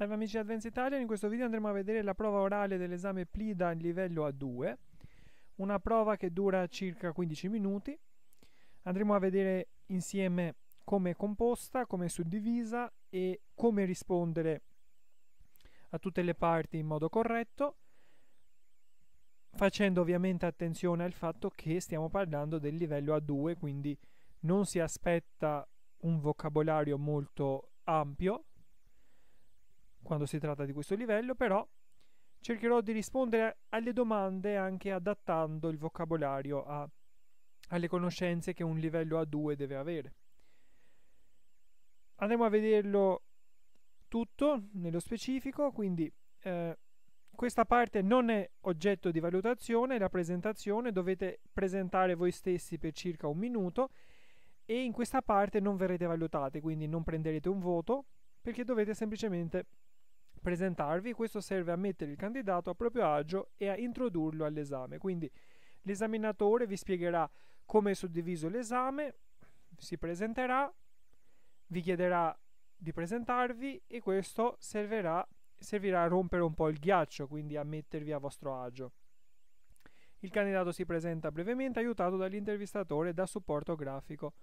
Salve amici di Advance Italian, in questo video andremo a vedere la prova orale dell'esame PLIDA in livello A2, una prova che dura circa 15 minuti. Andremo a vedere insieme come è composta, come è suddivisa e come rispondere a tutte le parti in modo corretto, facendo ovviamente attenzione al fatto che stiamo parlando del livello A2, quindi non si aspetta un vocabolario molto ampio, quando si tratta di questo livello, però cercherò di rispondere alle domande anche adattando il vocabolario a, alle conoscenze che un livello A2 deve avere. Andiamo a vederlo tutto nello specifico, quindi eh, questa parte non è oggetto di valutazione, la presentazione dovete presentare voi stessi per circa un minuto e in questa parte non verrete valutati, quindi non prenderete un voto perché dovete semplicemente presentarvi, questo serve a mettere il candidato a proprio agio e a introdurlo all'esame. Quindi l'esaminatore vi spiegherà come è suddiviso l'esame, si presenterà, vi chiederà di presentarvi e questo servirà, servirà a rompere un po' il ghiaccio, quindi a mettervi a vostro agio. Il candidato si presenta brevemente aiutato dall'intervistatore da supporto grafico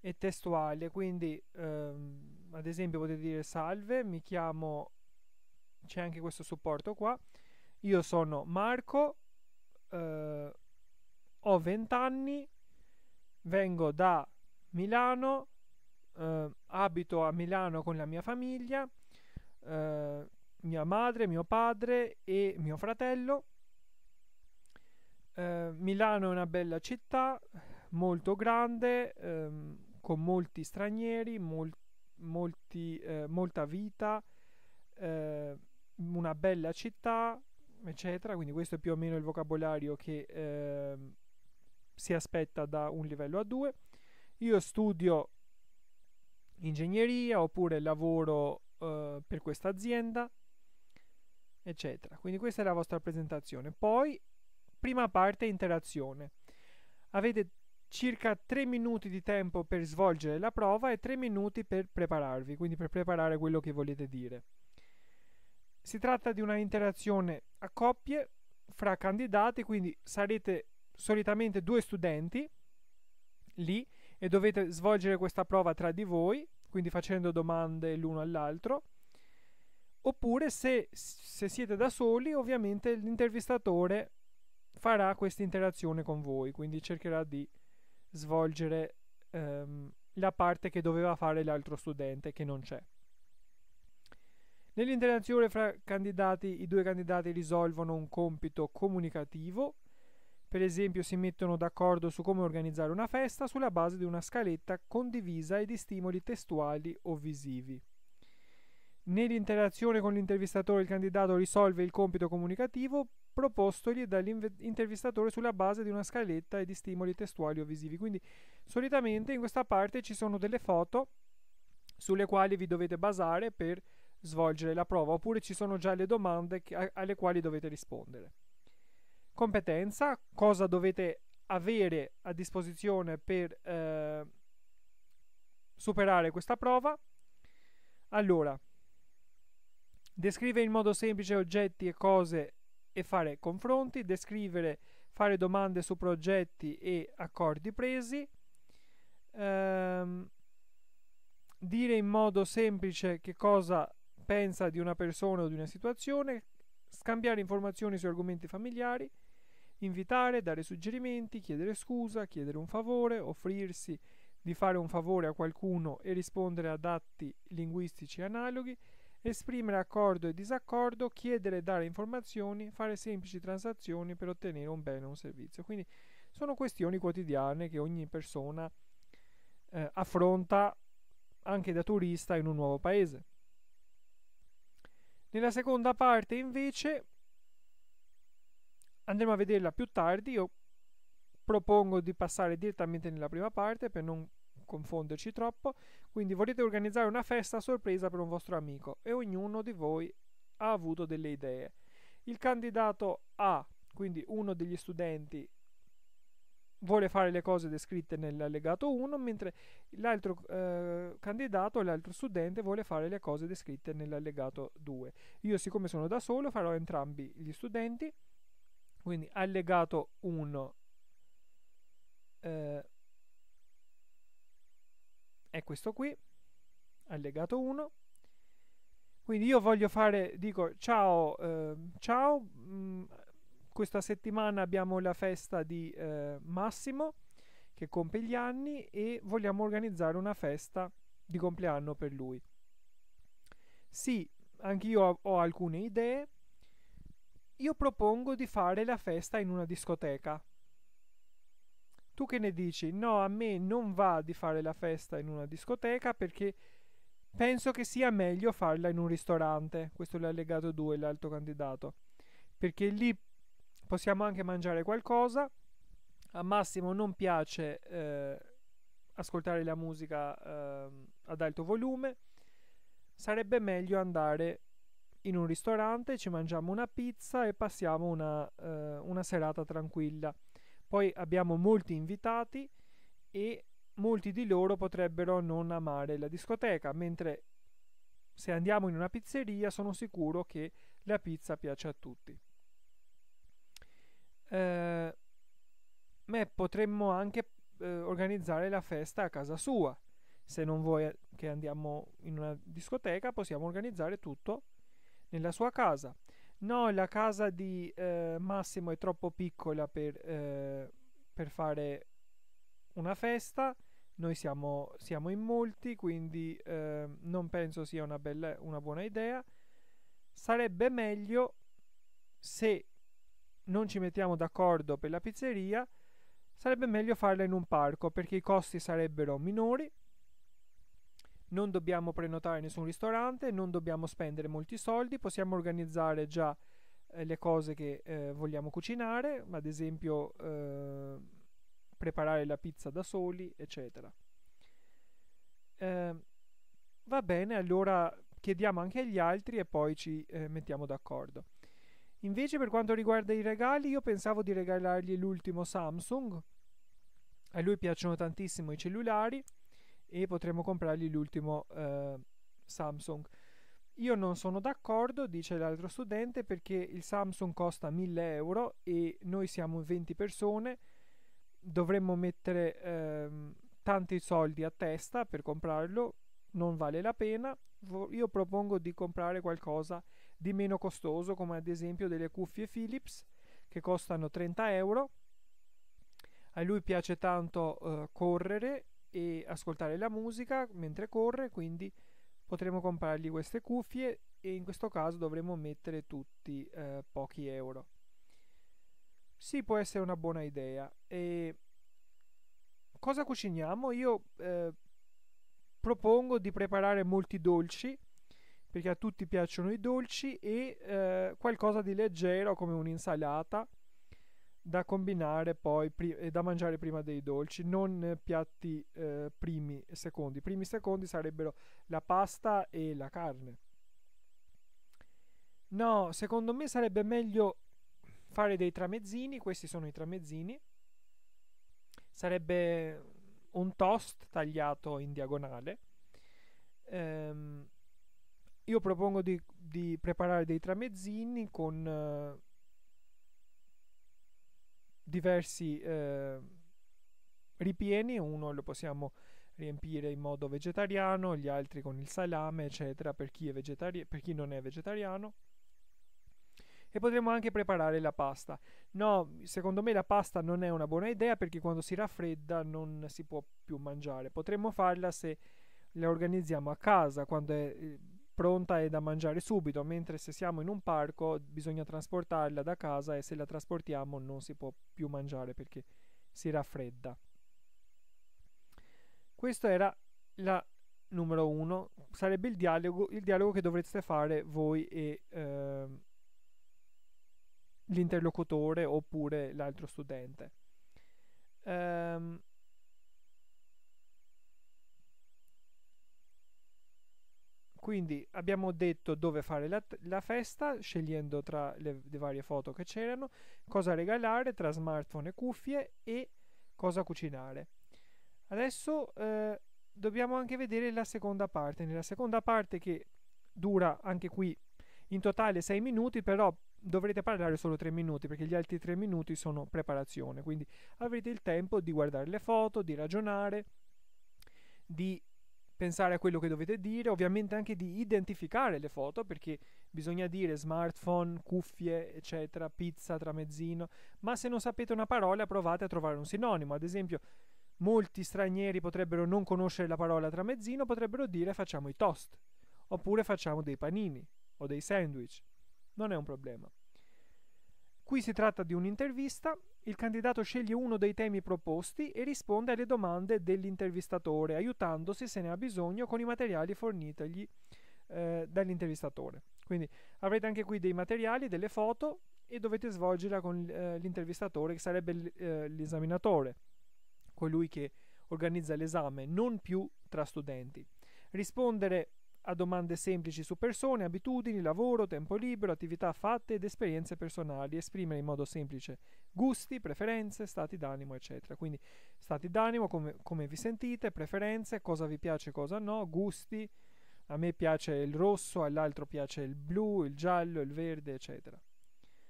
e testuale, quindi ehm, ad esempio potete dire salve, mi chiamo c'è anche questo supporto qua. Io sono Marco, eh, ho 20 anni, vengo da Milano, eh, abito a Milano con la mia famiglia, eh, mia madre, mio padre e mio fratello. Eh, Milano è una bella città, molto grande, ehm, con molti stranieri, mol- molti, eh, molta vita. Eh, una bella città, eccetera. Quindi questo è più o meno il vocabolario che eh, si aspetta da un livello a due. Io studio ingegneria oppure lavoro eh, per questa azienda, eccetera. Quindi questa è la vostra presentazione. Poi, prima parte interazione. Avete circa 3 minuti di tempo per svolgere la prova e 3 minuti per prepararvi, quindi per preparare quello che volete dire. Si tratta di una interazione a coppie fra candidati, quindi sarete solitamente due studenti lì e dovete svolgere questa prova tra di voi, quindi facendo domande l'uno all'altro. Oppure se, se siete da soli, ovviamente l'intervistatore farà questa interazione con voi, quindi cercherà di svolgere ehm, la parte che doveva fare l'altro studente che non c'è. Nell'interazione fra candidati, i due candidati risolvono un compito comunicativo, per esempio si mettono d'accordo su come organizzare una festa sulla base di una scaletta condivisa e di stimoli testuali o visivi. Nell'interazione con l'intervistatore il candidato risolve il compito comunicativo propostogli dall'intervistatore sulla base di una scaletta e di stimoli testuali o visivi. Quindi solitamente in questa parte ci sono delle foto sulle quali vi dovete basare per svolgere la prova oppure ci sono già le domande che, alle quali dovete rispondere. Competenza, cosa dovete avere a disposizione per eh, superare questa prova. Allora, descrivere in modo semplice oggetti e cose e fare confronti, descrivere, fare domande su progetti e accordi presi. Ehm, dire in modo semplice che cosa pensa di una persona o di una situazione, scambiare informazioni su argomenti familiari, invitare, dare suggerimenti, chiedere scusa, chiedere un favore, offrirsi di fare un favore a qualcuno e rispondere ad atti linguistici analoghi, esprimere accordo e disaccordo, chiedere e dare informazioni, fare semplici transazioni per ottenere un bene o un servizio. Quindi sono questioni quotidiane che ogni persona eh, affronta anche da turista in un nuovo paese. Nella seconda parte invece andremo a vederla più tardi, io propongo di passare direttamente nella prima parte per non confonderci troppo, quindi volete organizzare una festa a sorpresa per un vostro amico e ognuno di voi ha avuto delle idee. Il candidato A, quindi uno degli studenti vuole fare le cose descritte nell'allegato 1, mentre l'altro eh, candidato, l'altro studente, vuole fare le cose descritte nell'allegato 2. Io, siccome sono da solo, farò entrambi gli studenti, quindi allegato 1 eh, è questo qui, allegato 1. Quindi io voglio fare, dico ciao, eh, ciao, mh, mm, questa settimana abbiamo la festa di eh, Massimo che compie gli anni e vogliamo organizzare una festa di compleanno per lui. Sì, anch'io ho, ho alcune idee. Io propongo di fare la festa in una discoteca. Tu che ne dici? No, a me non va di fare la festa in una discoteca perché penso che sia meglio farla in un ristorante. Questo è l'allegato 2, l'altro candidato. Perché lì possiamo anche mangiare qualcosa. A Massimo non piace eh, ascoltare la musica eh, ad alto volume. Sarebbe meglio andare in un ristorante, ci mangiamo una pizza e passiamo una, eh, una serata tranquilla. Poi abbiamo molti invitati e molti di loro potrebbero non amare la discoteca, mentre se andiamo in una pizzeria sono sicuro che la pizza piace a tutti eh, potremmo anche eh, organizzare la festa a casa sua. Se non vuoi eh, che andiamo in una discoteca, possiamo organizzare tutto nella sua casa. No, la casa di eh, Massimo è troppo piccola per, eh, per fare una festa. Noi siamo, siamo in molti, quindi eh, non penso sia una, bella, una buona idea. Sarebbe meglio se non ci mettiamo d'accordo per la pizzeria, sarebbe meglio farla in un parco perché i costi sarebbero minori, non dobbiamo prenotare nessun ristorante, non dobbiamo spendere molti soldi, possiamo organizzare già eh, le cose che eh, vogliamo cucinare, ad esempio eh, preparare la pizza da soli, eccetera. Ehm, va bene, allora chiediamo anche agli altri e poi ci eh, mettiamo d'accordo. Invece per quanto riguarda i regali, io pensavo di regalargli l'ultimo Samsung. A lui piacciono tantissimo i cellulari e potremmo comprargli l'ultimo eh, Samsung. Io non sono d'accordo, dice l'altro studente, perché il Samsung costa 1000 euro e noi siamo 20 persone, dovremmo mettere ehm, tanti soldi a testa per comprarlo, non vale la pena. Io propongo di comprare qualcosa di meno costoso, come ad esempio delle cuffie Philips che costano 30 euro. A lui piace tanto eh, correre e ascoltare la musica mentre corre, quindi potremo comprargli queste cuffie e in questo caso dovremo mettere tutti eh, pochi euro. Sì, può essere una buona idea. E cosa cuciniamo? Io eh, propongo di preparare molti dolci perché a tutti piacciono i dolci e eh, qualcosa di leggero come un'insalata da combinare poi pri- e da mangiare prima dei dolci, non piatti eh, primi e secondi. I Primi e secondi sarebbero la pasta e la carne. No, secondo me sarebbe meglio fare dei tramezzini, questi sono i tramezzini. Sarebbe un toast tagliato in diagonale. Ehm, io propongo di, di preparare dei tramezzini con eh, diversi eh, ripieni, uno lo possiamo riempire in modo vegetariano, gli altri con il salame, eccetera, per chi, vegetari- per chi non è vegetariano. E potremmo anche preparare la pasta. No, secondo me la pasta non è una buona idea perché quando si raffredda non si può più mangiare. Potremmo farla se la organizziamo a casa, quando è eh, pronta e da mangiare subito, mentre se siamo in un parco bisogna trasportarla da casa e se la trasportiamo non si può più mangiare perché si raffredda. Questo era la numero uno, sarebbe il dialogo, il dialogo che dovreste fare voi e eh, l'interlocutore oppure l'altro studente. Um, quindi abbiamo detto dove fare la, la festa scegliendo tra le, le varie foto che c'erano, cosa regalare tra smartphone e cuffie e cosa cucinare. Adesso eh, dobbiamo anche vedere la seconda parte. Nella seconda parte che dura anche qui in totale 6 minuti, però dovrete parlare solo 3 minuti perché gli altri 3 minuti sono preparazione, quindi avrete il tempo di guardare le foto, di ragionare, di pensare a quello che dovete dire, ovviamente anche di identificare le foto perché bisogna dire smartphone, cuffie, eccetera, pizza, tramezzino, ma se non sapete una parola provate a trovare un sinonimo, ad esempio molti stranieri potrebbero non conoscere la parola tramezzino, potrebbero dire facciamo i toast, oppure facciamo dei panini o dei sandwich, non è un problema. Qui si tratta di un'intervista, il candidato sceglie uno dei temi proposti e risponde alle domande dell'intervistatore, aiutandosi se ne ha bisogno con i materiali fornitagli eh, dall'intervistatore. Quindi avrete anche qui dei materiali, delle foto e dovete svolgerla con eh, l'intervistatore che sarebbe eh, l'esaminatore, colui che organizza l'esame, non più tra studenti. Rispondere a domande semplici su persone, abitudini, lavoro, tempo libero, attività fatte ed esperienze personali, esprimere in modo semplice gusti, preferenze, stati d'animo, eccetera. Quindi stati d'animo, come, come vi sentite, preferenze, cosa vi piace, cosa no, gusti, a me piace il rosso, all'altro piace il blu, il giallo, il verde, eccetera.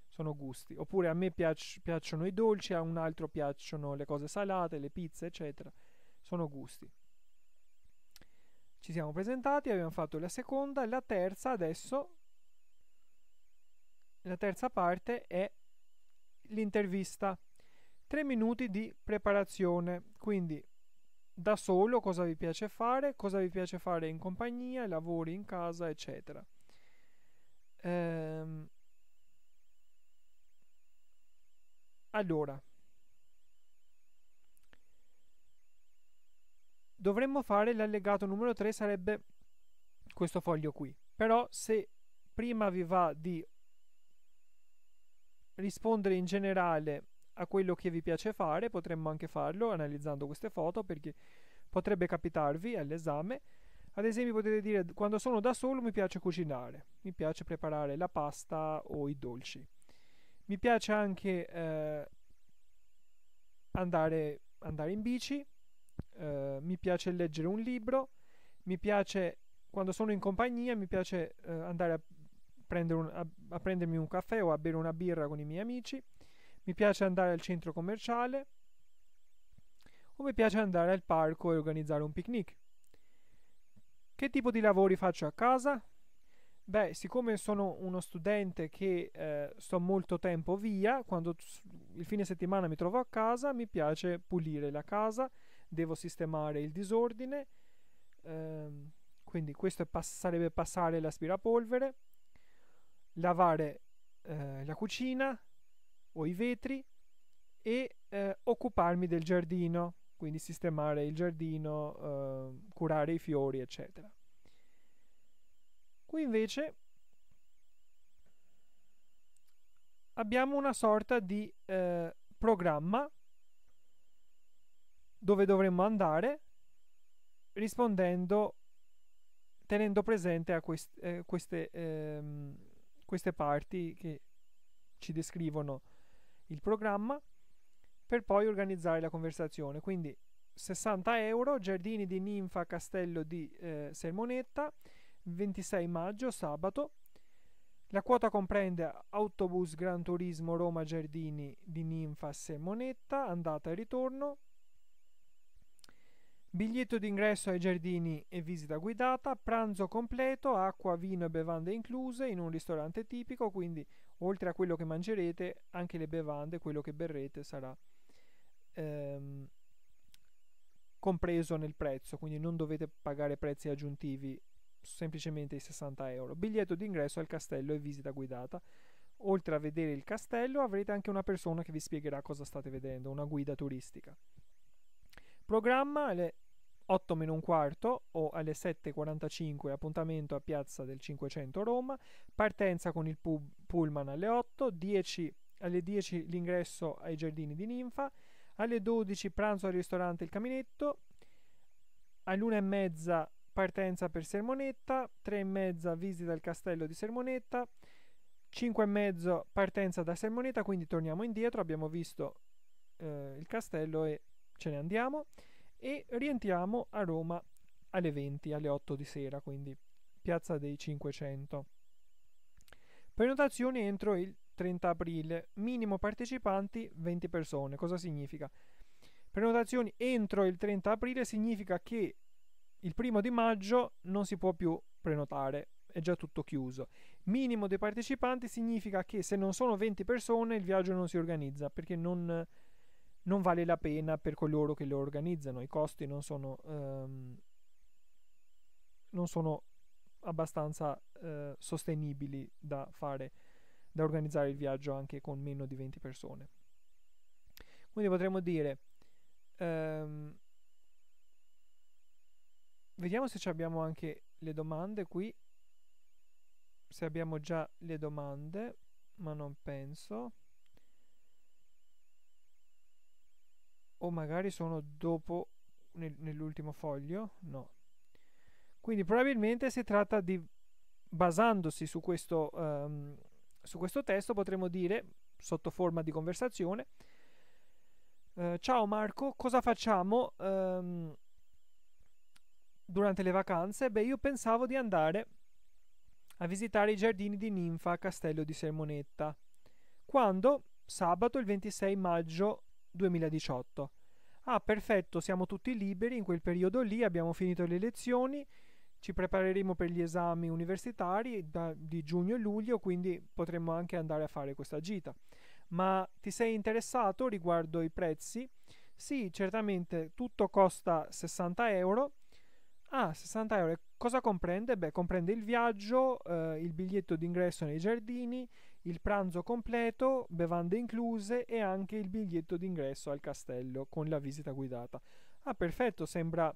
Sono gusti. Oppure a me piac- piacciono i dolci, a un altro piacciono le cose salate, le pizze, eccetera. Sono gusti ci siamo presentati, abbiamo fatto la seconda, la terza adesso, la terza parte è l'intervista. Tre minuti di preparazione, quindi da solo cosa vi piace fare, cosa vi piace fare in compagnia, lavori in casa, eccetera. Ehm... Allora, dovremmo fare l'allegato numero 3 sarebbe questo foglio qui però se prima vi va di rispondere in generale a quello che vi piace fare potremmo anche farlo analizzando queste foto perché potrebbe capitarvi all'esame ad esempio potete dire quando sono da solo mi piace cucinare mi piace preparare la pasta o i dolci mi piace anche eh, andare, andare in bici eh, mi piace leggere un libro, mi piace quando sono in compagnia, mi piace eh, andare a, prendere un, a, a prendermi un caffè o a bere una birra con i miei amici, mi piace andare al centro commerciale o mi piace andare al parco e organizzare un picnic. Che tipo di lavori faccio a casa? Beh, siccome sono uno studente che eh, sto molto tempo via, quando il fine settimana mi trovo a casa, mi piace pulire la casa, devo sistemare il disordine ehm, quindi questo pass- sarebbe passare l'aspirapolvere lavare eh, la cucina o i vetri e eh, occuparmi del giardino quindi sistemare il giardino eh, curare i fiori eccetera qui invece abbiamo una sorta di eh, programma dove dovremmo andare rispondendo tenendo presente a quest, eh, queste, ehm, queste parti che ci descrivono il programma per poi organizzare la conversazione. Quindi 60 euro, Giardini di Ninfa, Castello di eh, Sermonetta, 26 maggio, sabato. La quota comprende autobus Gran Turismo Roma Giardini di Ninfa Sermonetta, andata e ritorno, Biglietto d'ingresso ai giardini e visita guidata, pranzo completo, acqua, vino e bevande incluse in un ristorante tipico, quindi oltre a quello che mangerete, anche le bevande, quello che berrete sarà ehm, compreso nel prezzo, quindi non dovete pagare prezzi aggiuntivi, semplicemente i 60 euro. Biglietto d'ingresso al castello e visita guidata. Oltre a vedere il castello avrete anche una persona che vi spiegherà cosa state vedendo, una guida turistica programma le 8 meno un quarto o alle 7.45 appuntamento a Piazza del 500 Roma, partenza con il pub, pullman alle 8, 10, alle 10 l'ingresso ai giardini di Ninfa, alle 12 pranzo al ristorante Il Caminetto, all'una e mezza partenza per Sermonetta, 3 e mezza visita al castello di Sermonetta, 5 e mezzo partenza da Sermonetta, quindi torniamo indietro, abbiamo visto eh, il castello e ce ne andiamo e rientriamo a Roma alle 20, alle 8 di sera, quindi Piazza dei 500. Prenotazioni entro il 30 aprile, minimo partecipanti 20 persone. Cosa significa? Prenotazioni entro il 30 aprile significa che il primo di maggio non si può più prenotare, è già tutto chiuso. Minimo dei partecipanti significa che se non sono 20 persone il viaggio non si organizza perché non, non vale la pena per coloro che lo organizzano, i costi non sono, ehm, non sono abbastanza eh, sostenibili da fare, da organizzare il viaggio anche con meno di 20 persone. Quindi potremmo dire, ehm, vediamo se abbiamo anche le domande qui, se abbiamo già le domande, ma non penso. o magari sono dopo nel, nell'ultimo foglio? No. Quindi probabilmente si tratta di, basandosi su questo, um, su questo testo, potremmo dire, sotto forma di conversazione, uh, ciao Marco, cosa facciamo um, durante le vacanze? Beh, io pensavo di andare a visitare i giardini di ninfa a Castello di Sermonetta. Quando? Sabato il 26 maggio 2018. Ah, perfetto, siamo tutti liberi, in quel periodo lì abbiamo finito le lezioni, ci prepareremo per gli esami universitari da, di giugno e luglio, quindi potremmo anche andare a fare questa gita. Ma ti sei interessato riguardo i prezzi? Sì, certamente, tutto costa 60 euro. Ah, 60 euro. Cosa comprende? Beh, comprende il viaggio, eh, il biglietto d'ingresso nei giardini, il pranzo completo, bevande incluse e anche il biglietto d'ingresso al castello con la visita guidata. Ah, perfetto, sembra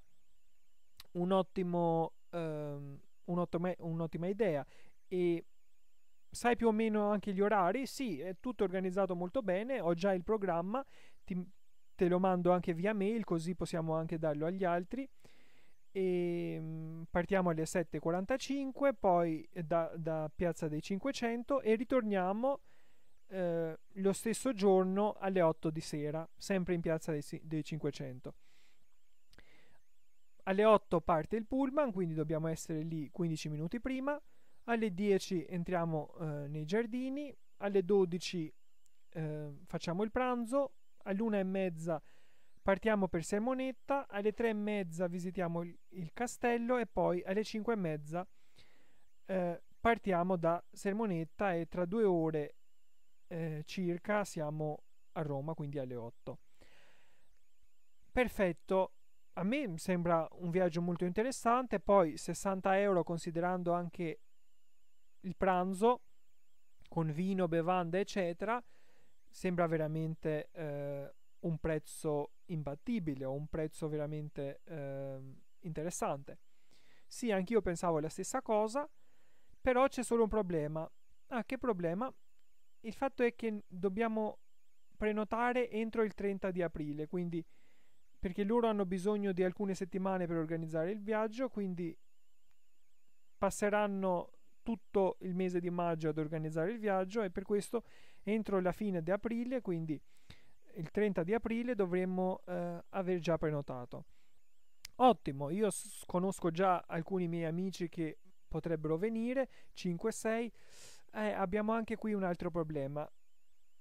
un ottimo, um, ehm, un'ottima, un'ottima idea. E sai più o meno anche gli orari? Sì, è tutto organizzato molto bene, ho già il programma, ti, te lo mando anche via mail così possiamo anche darlo agli altri e ehm, partiamo alle 7.45, poi da, da, Piazza dei 500 e ritorniamo eh, lo stesso giorno alle 8 di sera, sempre in Piazza dei, dei 500. Alle 8 parte il pullman, quindi dobbiamo essere lì 15 minuti prima. Alle 10 entriamo eh, nei giardini, alle 12 eh, facciamo il pranzo, all'una e mezza Partiamo per Sermonetta, alle tre e mezza visitiamo il, il castello e poi alle cinque e mezza eh, partiamo da Sermonetta e tra due ore eh, circa siamo a Roma, quindi alle otto. Perfetto, a me sembra un viaggio molto interessante, poi 60 euro considerando anche il pranzo con vino, bevande eccetera, sembra veramente eh, un prezzo imbattibile o un prezzo veramente eh, interessante. Sì, anch'io pensavo la stessa cosa, però c'è solo un problema. Ah, che problema? Il fatto è che dobbiamo prenotare entro il 30 di aprile, quindi perché loro hanno bisogno di alcune settimane per organizzare il viaggio, quindi passeranno tutto il mese di maggio ad organizzare il viaggio e per questo entro la fine di aprile, quindi il 30 di aprile dovremmo eh, aver già prenotato. Ottimo, io s- conosco già alcuni miei amici che potrebbero venire, 5-6. Eh, abbiamo anche qui un altro problema.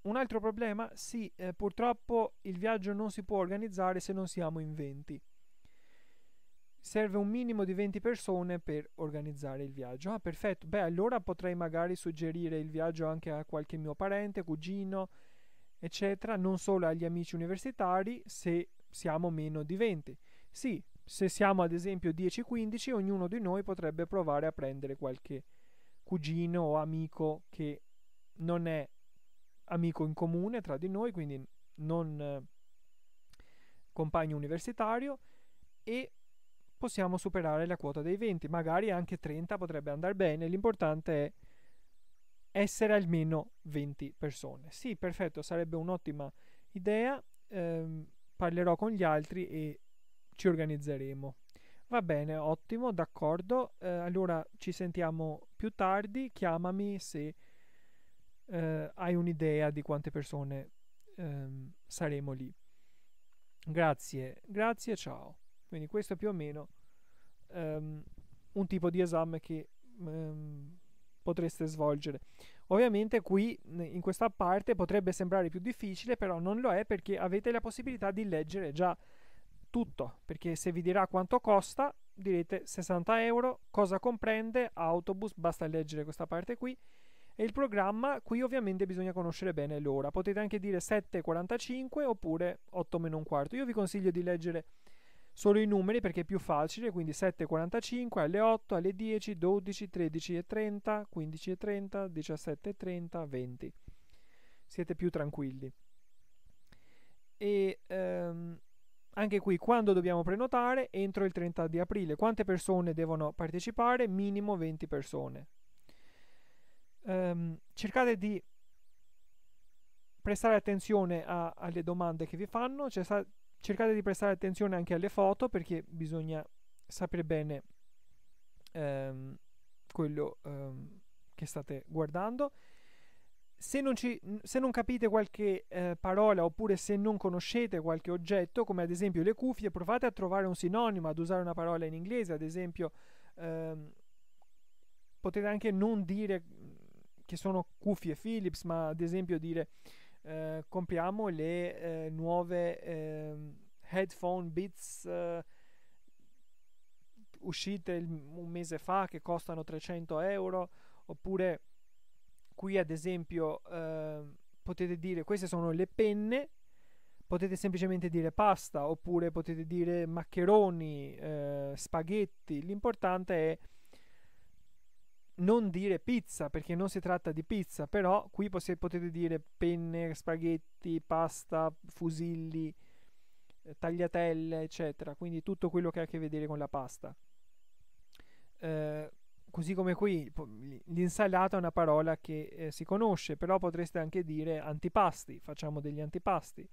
Un altro problema? Sì, eh, purtroppo il viaggio non si può organizzare se non siamo in 20. Serve un minimo di 20 persone per organizzare il viaggio. Ah, perfetto. Beh, allora potrei magari suggerire il viaggio anche a qualche mio parente, cugino, eccetera, non solo agli amici universitari se siamo meno di 20. Sì, se siamo ad esempio 10-15, ognuno di noi potrebbe provare a prendere qualche cugino o amico che non è amico in comune tra di noi, quindi non eh, compagno universitario e possiamo superare la quota dei 20, magari anche 30 potrebbe andare bene, l'importante è essere almeno 20 persone. Sì, perfetto, sarebbe un'ottima idea. Ehm, parlerò con gli altri e ci organizzeremo. Va bene, ottimo, d'accordo. Eh, allora ci sentiamo più tardi. Chiamami se eh, hai un'idea di quante persone ehm, saremo lì. Grazie, grazie, ciao. Quindi questo è più o meno ehm, un tipo di esame che ehm, potreste svolgere. Ovviamente qui in questa parte potrebbe sembrare più difficile, però non lo è perché avete la possibilità di leggere già tutto, perché se vi dirà quanto costa, direte 60 euro, cosa comprende, autobus, basta leggere questa parte qui. E il programma, qui ovviamente bisogna conoscere bene l'ora, potete anche dire 7.45 oppure 8 meno un quarto. Io vi consiglio di leggere solo i numeri perché è più facile, quindi 7,45, alle 8, alle 10, 12, 13 e 30, 15 e 30, 17 e 30, 20. Siete più tranquilli. E ehm, anche qui quando dobbiamo prenotare? Entro il 30 di aprile. Quante persone devono partecipare? Minimo 20 persone. Ehm, cercate di prestare attenzione a, alle domande che vi fanno, cioè, cercate di prestare attenzione anche alle foto perché bisogna sapere bene ehm, quello ehm, che state guardando. Se non, ci, se non capite qualche eh, parola oppure se non conoscete qualche oggetto, come ad esempio le cuffie, provate a trovare un sinonimo, ad usare una parola in inglese, ad esempio ehm, potete anche non dire che sono cuffie Philips, ma ad esempio dire eh, compriamo le eh, nuove eh, headphone Beats eh, uscite il, un mese fa che costano 300 euro oppure qui ad esempio ehm, potete dire queste sono le penne potete semplicemente dire pasta oppure potete dire maccheroni eh, spaghetti l'importante è non dire pizza perché non si tratta di pizza, però qui potete dire penne, spaghetti, pasta, fusilli, eh, tagliatelle, eccetera, quindi tutto quello che ha a che vedere con la pasta. Eh, così come qui l'insalata è una parola che eh, si conosce, però potreste anche dire antipasti, facciamo degli antipasti.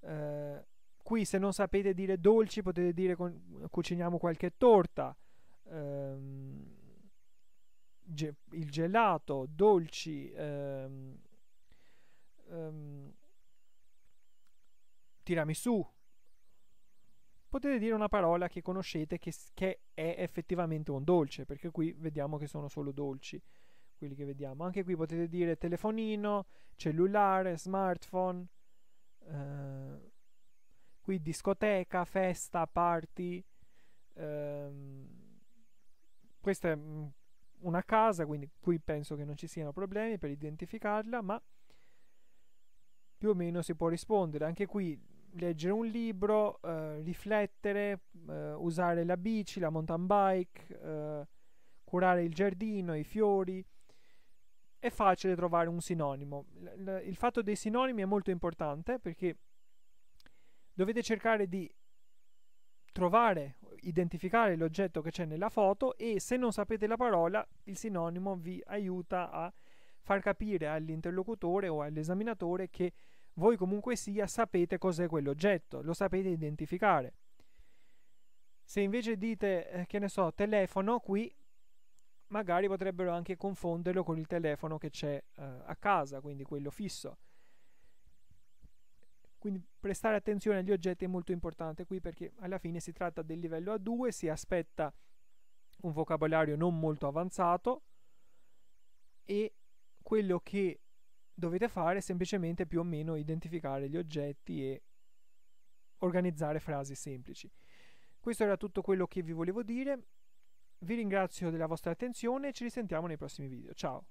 Eh, qui se non sapete dire dolci potete dire con- cuciniamo qualche torta. Ehm, ge- il gelato, dolci, ehm, ehm, tiramisù. Potete dire una parola che conoscete che, che è effettivamente un dolce, perché qui vediamo che sono solo dolci quelli che vediamo. Anche qui potete dire telefonino, cellulare, smartphone. Eh, qui discoteca, festa, party. Eh, questa è mm, una casa, quindi qui penso che non ci siano problemi per identificarla, ma più o meno si può rispondere. Anche qui leggere un libro, eh, riflettere, eh, usare la bici, la mountain bike, eh, curare il giardino, i fiori. È facile trovare un sinonimo. L- l- il fatto dei sinonimi è molto importante perché dovete cercare di trovare identificare l'oggetto che c'è nella foto e se non sapete la parola il sinonimo vi aiuta a far capire all'interlocutore o all'esaminatore che voi comunque sia sapete cos'è quell'oggetto, lo sapete identificare. Se invece dite, eh, che ne so, telefono qui, magari potrebbero anche confonderlo con il telefono che c'è eh, a casa, quindi quello fisso. Quindi prestare attenzione agli oggetti è molto importante qui perché alla fine si tratta del livello A2, si aspetta un vocabolario non molto avanzato e quello che dovete fare è semplicemente più o meno identificare gli oggetti e organizzare frasi semplici. Questo era tutto quello che vi volevo dire, vi ringrazio della vostra attenzione e ci risentiamo nei prossimi video. Ciao!